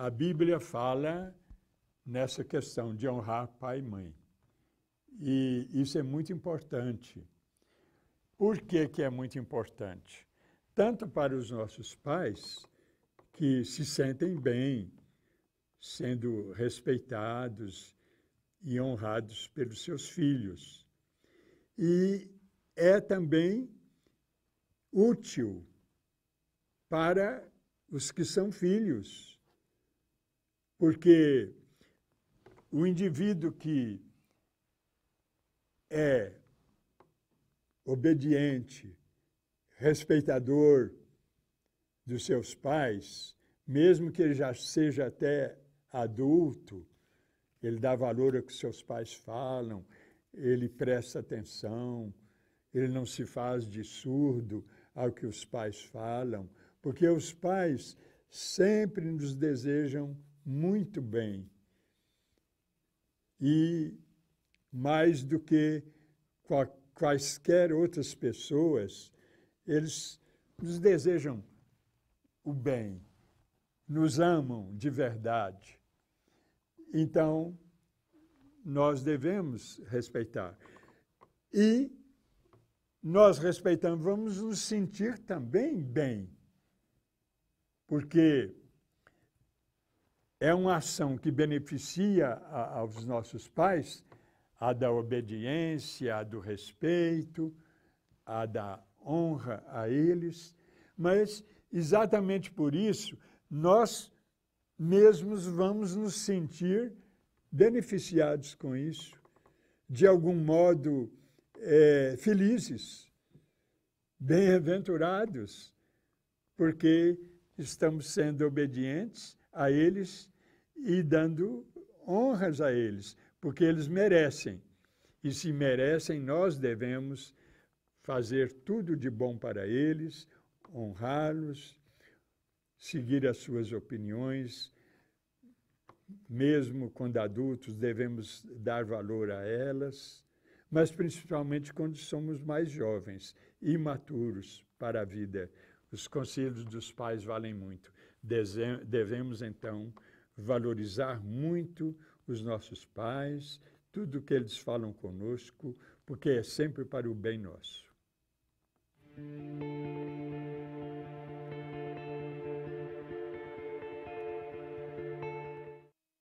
A Bíblia fala nessa questão de honrar pai e mãe. E isso é muito importante. Por que, que é muito importante? Tanto para os nossos pais, que se sentem bem sendo respeitados e honrados pelos seus filhos. E é também útil para os que são filhos porque o indivíduo que é obediente, respeitador dos seus pais, mesmo que ele já seja até adulto, ele dá valor ao que seus pais falam, ele presta atenção, ele não se faz de surdo ao que os pais falam, porque os pais sempre nos desejam muito bem. E mais do que quaisquer outras pessoas, eles nos desejam o bem, nos amam de verdade. Então, nós devemos respeitar. E nós respeitamos, vamos nos sentir também bem. Porque é uma ação que beneficia a, aos nossos pais a da obediência, a do respeito, a da honra a eles, mas exatamente por isso nós mesmos vamos nos sentir beneficiados com isso, de algum modo é, felizes, bem-aventurados, porque estamos sendo obedientes a eles e dando honras a eles, porque eles merecem. E se merecem, nós devemos fazer tudo de bom para eles, honrá-los, seguir as suas opiniões. Mesmo quando adultos, devemos dar valor a elas, mas principalmente quando somos mais jovens, imaturos para a vida. Os conselhos dos pais valem muito. Devemos, então, valorizar muito os nossos pais, tudo o que eles falam conosco, porque é sempre para o bem nosso.